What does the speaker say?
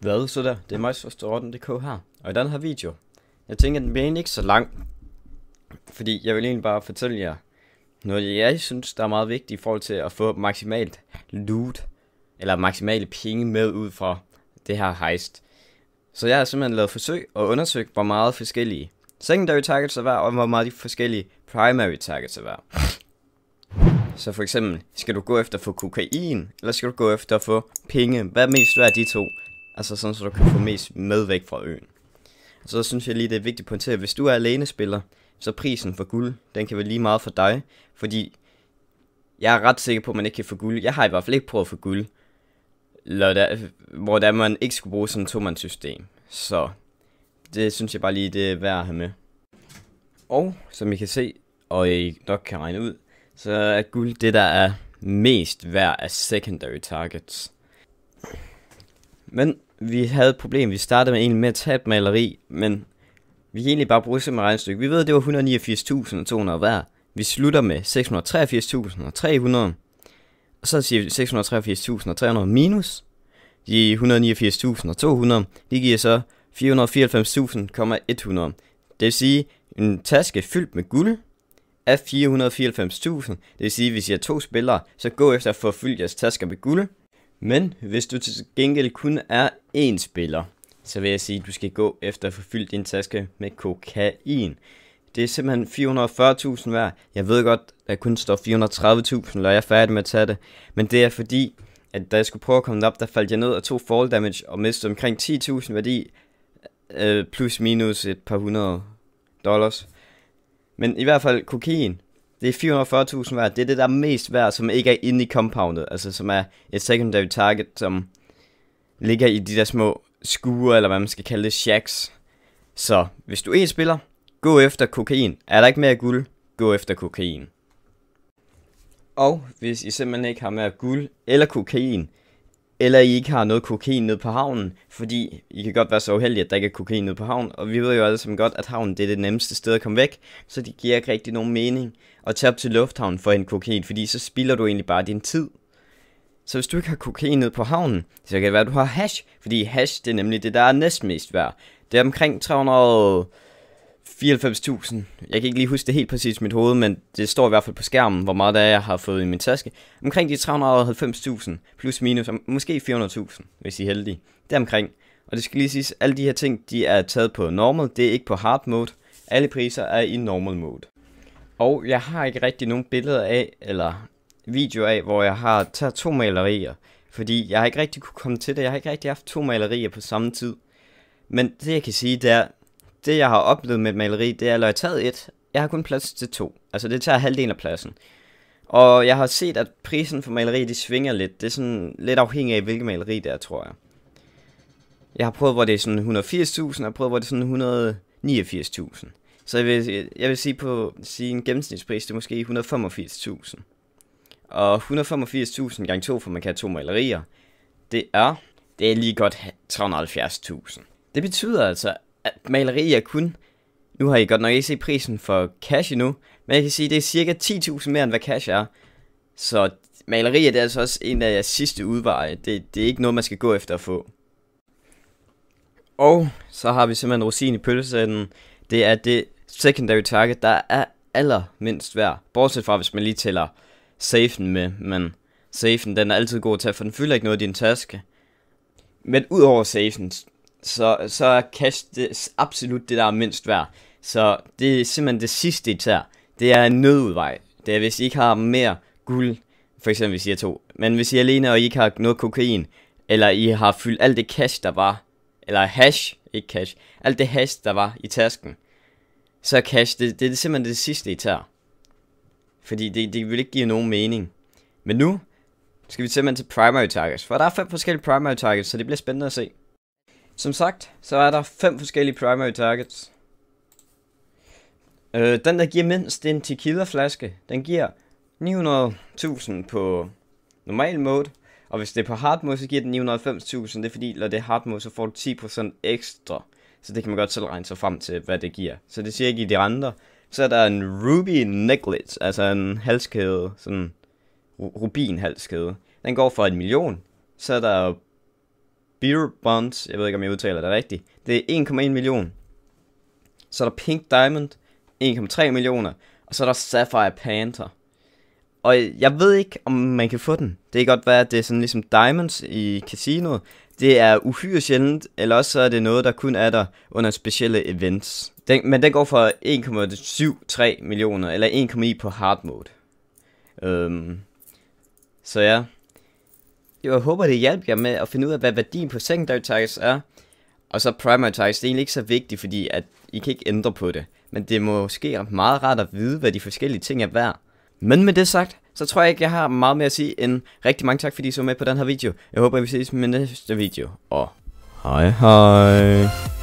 Hvad så der? Det er majsforstorden.dk her. Og i den her video, jeg tænker, at den bliver ikke så lang. Fordi jeg vil egentlig bare fortælle jer noget, jeg synes, der er meget vigtigt i forhold til at få maksimalt loot, eller maksimale penge med ud fra det her heist. Så jeg har simpelthen lavet forsøg og undersøgt, hvor meget forskellige secondary targets er værd, og hvor meget de forskellige primary targets er værd. Så for eksempel, skal du gå efter at få kokain, eller skal du gå efter at få penge? Hvad er mest værd af de to? Altså sådan, så du kan få mest med væk fra øen. Så så synes jeg lige, det er vigtigt at pointere, at hvis du er alenespiller, så prisen for guld, den kan være lige meget for dig, fordi jeg er ret sikker på, at man ikke kan få guld. Jeg har i hvert fald ikke prøvet at få guld, lørdag, hvor der man ikke skulle bruge sådan et tomandssystem. Så det synes jeg bare lige, det er værd at have med. Og som I kan se, og I nok kan regne ud, så er guld det, der er mest værd af secondary targets. Men vi havde et problem. Vi startede med egentlig med at tage et maleri, men vi kan egentlig bare bruge det med regnestykke. Vi ved, at det var 189.200 hver. Vi slutter med 683.300. Og så siger vi 683.300 minus de 189.200. Det giver så 494.100. Det vil sige, en taske fyldt med guld af 494.000. Det vil sige, hvis I har to spillere, så gå efter at få fyldt jeres tasker med guld. Men hvis du til gengæld kun er én spiller, så vil jeg sige, at du skal gå efter at få fyldt din taske med kokain. Det er simpelthen 440.000 værd. Jeg ved godt, at der kun står 430.000, når jeg er færdig med at tage det. Men det er fordi, at da jeg skulle prøve at komme op, der faldt jeg ned og tog fall damage og mistede omkring 10.000 værdi. Øh, plus minus et par hundrede dollars. Men i hvert fald kokain, det er 440.000 værd. Det er det, der er mest værd, som ikke er inde i compoundet. Altså, som er et secondary target, som ligger i de der små skure, eller hvad man skal kalde det, shacks. Så hvis du er spiller, gå efter kokain. Er der ikke mere guld, gå efter kokain. Og hvis I simpelthen ikke har mere guld eller kokain, eller I ikke har noget kokain nede på havnen, fordi I kan godt være så uheldige, at der ikke er kokain nede på havnen, og vi ved jo alle sammen godt, at havnen det er det nemmeste sted at komme væk, så det giver ikke rigtig nogen mening at tage op til lufthavnen for en kokain, fordi så spilder du egentlig bare din tid. Så hvis du ikke har kokain nede på havnen, så kan det være, at du har hash, fordi hash det er nemlig det, der er næstmest værd. Det er omkring 300 94.000. Jeg kan ikke lige huske det helt præcist i mit hoved, men det står i hvert fald på skærmen, hvor meget der er, jeg har fået i min taske. Omkring de 390.000, plus minus, måske 400.000, hvis I er heldige. Det er omkring. Og det skal lige siges, alle de her ting, de er taget på normal, det er ikke på hard mode. Alle priser er i normal mode. Og jeg har ikke rigtig nogen billeder af, eller video af, hvor jeg har taget to malerier. Fordi jeg har ikke rigtig kunne komme til det, jeg har ikke rigtig haft to malerier på samme tid. Men det jeg kan sige, det er, det jeg har oplevet med et maleri, det er, at jeg taget et, jeg har kun plads til to. Altså det tager halvdelen af pladsen. Og jeg har set, at prisen for maleri, de svinger lidt. Det er sådan lidt afhængig af, hvilket maleri det er, tror jeg. Jeg har prøvet, hvor det er sådan 180.000, og jeg har prøvet, hvor det er sådan 189.000. Så jeg vil, jeg vil sige på sige en gennemsnitspris, det er måske 185.000. Og 185.000 gange 2, for man kan have to malerier, det er, det er lige godt 370.000. Det betyder altså, maleri er kun... Nu har I godt nok ikke set prisen for cash endnu, men jeg kan sige, at det er cirka 10.000 mere, end hvad cash er. Så maleri er det altså også en af jeres sidste udveje. Det, det er ikke noget, man skal gå efter at få. Og så har vi simpelthen rosin i pølsesætten. Det er det secondary target, der er allermindst værd. Bortset fra, hvis man lige tæller safen med, men safen den er altid god at tage, for den fylder ikke noget i din taske. Men udover safen, så, så er cash det, absolut det, der er mindst værd. Så det er simpelthen det sidste, I tager. Det er en nødudvej. Det er, hvis I ikke har mere guld, for eksempel hvis I er to. Men hvis I er alene, og I ikke har noget kokain, eller I har fyldt alt det cash, der var, eller hash, ikke cash, alt det hash, der var i tasken, så er cash, det, det er simpelthen det sidste, I tager. Fordi det, det vil ikke give nogen mening. Men nu skal vi simpelthen til primary targets, for der er fem forskellige primary targets, så det bliver spændende at se. Som sagt, så er der fem forskellige primary targets. Øh, den, der giver mindst, det er en tequila-flaske. Den giver 900.000 på normal mode. Og hvis det er på hard mode, så giver den 990.000. Det er fordi, når det er hard mode, så får du 10% ekstra. Så det kan man godt selv regne sig frem til, hvad det giver. Så det siger ikke i de andre. Så er der en ruby necklace, altså en halskæde, sådan rubin halskæde. Den går for en million. Så er der Beer Bonds, jeg ved ikke om jeg udtaler det rigtigt, det er 1,1 million. Så er der Pink Diamond, 1,3 millioner, og så er der Sapphire Panther. Og jeg ved ikke, om man kan få den. Det kan godt være, at det er sådan ligesom diamonds i casinoet. Det er uhyre sjældent, eller også så er det noget, der kun er der under specielle events. Den, men den går for 1,73 millioner, eller 1,1 på hard mode. Øhm, så ja, jeg håber, det hjælper jer med at finde ud af, hvad værdien på secondary targets er. Og så primary targets, det er egentlig ikke så vigtigt, fordi at I kan ikke ændre på det. Men det må måske meget rart at vide, hvad de forskellige ting er værd. Men med det sagt, så tror jeg ikke, jeg har meget mere at sige end rigtig mange tak, fordi I så med på den her video. Jeg håber, vi ses med næste video, og hej hej.